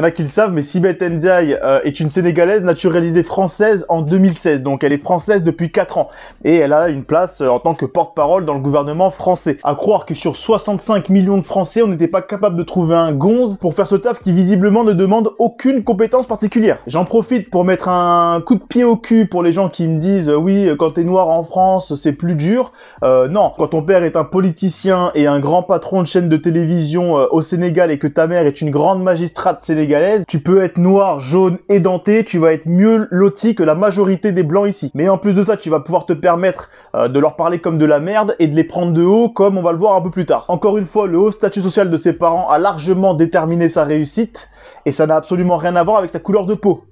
Il y en a qui le savent, mais Sibeth Ndiaye euh, est une Sénégalaise naturalisée française en 2016, donc elle est française depuis 4 ans, et elle a une place euh, en tant que porte-parole dans le gouvernement français. À croire que sur 65 millions de Français, on n'était pas capable de trouver un gonze pour faire ce taf qui visiblement ne demande aucune compétence particulière. J'en profite pour mettre un coup de pied au cul pour les gens qui me disent euh, oui, quand t'es noir en France, c'est plus dur. non, quand ton père est un politicien et un grand patron de chaîne de télévision au Sénégal et que ta mère est une grande magistrate sénégalaise, tu peux être noir, jaune, et denté, tu vas être mieux loti que la majorité des blancs ici. Mais en plus de ça, tu vas pouvoir te permettre euh, de leur parler comme de la merde et de les prendre de haut comme on va le voir un peu plus tard. Encore une fois, le haut statut social de ses parents a largement déterminé sa réussite et ça n'a absolument rien à voir avec sa couleur de peau.